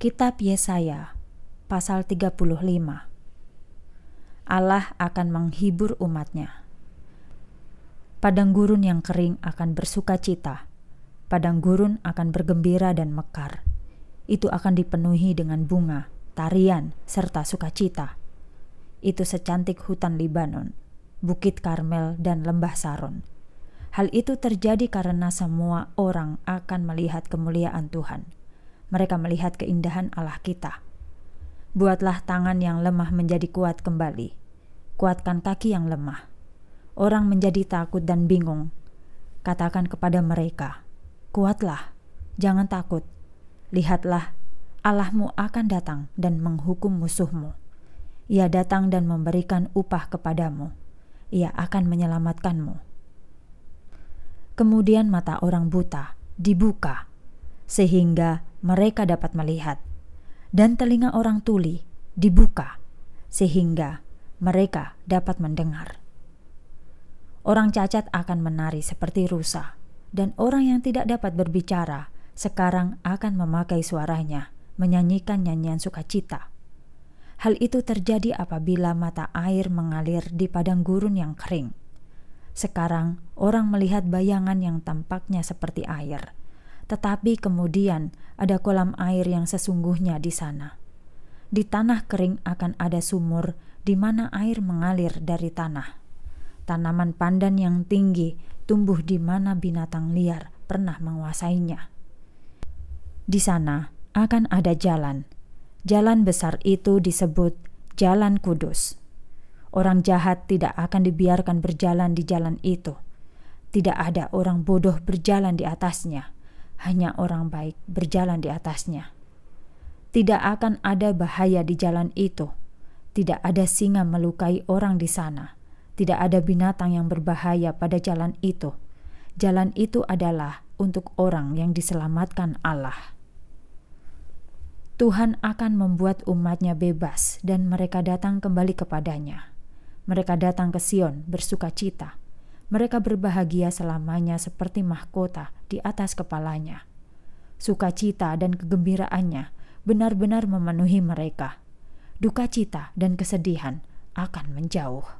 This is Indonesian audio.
Kitab Yesaya pasal 35 Allah akan menghibur umatnya. Padang gurun yang kering akan bersuka cita. Padang gurun akan bergembira dan mekar. Itu akan dipenuhi dengan bunga, tarian, serta sukacita. Itu secantik hutan Libanon, Bukit Karmel, dan Lembah Saron. Hal itu terjadi karena semua orang akan melihat kemuliaan Tuhan mereka melihat keindahan Allah kita. Buatlah tangan yang lemah menjadi kuat kembali. Kuatkan kaki yang lemah. Orang menjadi takut dan bingung. Katakan kepada mereka, "Kuatlah, jangan takut. Lihatlah, Allahmu akan datang dan menghukum musuhmu. Ia datang dan memberikan upah kepadamu. Ia akan menyelamatkanmu." Kemudian mata orang buta dibuka, sehingga mereka dapat melihat, dan telinga orang tuli dibuka sehingga mereka dapat mendengar. Orang cacat akan menari seperti rusa, dan orang yang tidak dapat berbicara sekarang akan memakai suaranya, menyanyikan nyanyian sukacita. Hal itu terjadi apabila mata air mengalir di padang gurun yang kering. Sekarang, orang melihat bayangan yang tampaknya seperti air tetapi kemudian ada kolam air yang sesungguhnya di sana. Di tanah kering akan ada sumur di mana air mengalir dari tanah. Tanaman pandan yang tinggi tumbuh di mana binatang liar pernah menguasainya. Di sana akan ada jalan. Jalan besar itu disebut Jalan Kudus. Orang jahat tidak akan dibiarkan berjalan di jalan itu. Tidak ada orang bodoh berjalan di atasnya hanya orang baik berjalan di atasnya. Tidak akan ada bahaya di jalan itu. Tidak ada singa melukai orang di sana. Tidak ada binatang yang berbahaya pada jalan itu. Jalan itu adalah untuk orang yang diselamatkan Allah. Tuhan akan membuat umatnya bebas dan mereka datang kembali kepadanya. Mereka datang ke Sion bersuka cita mereka berbahagia selamanya seperti mahkota di atas kepalanya. Sukacita dan kegembiraannya benar-benar memenuhi mereka. Duka cita dan kesedihan akan menjauh.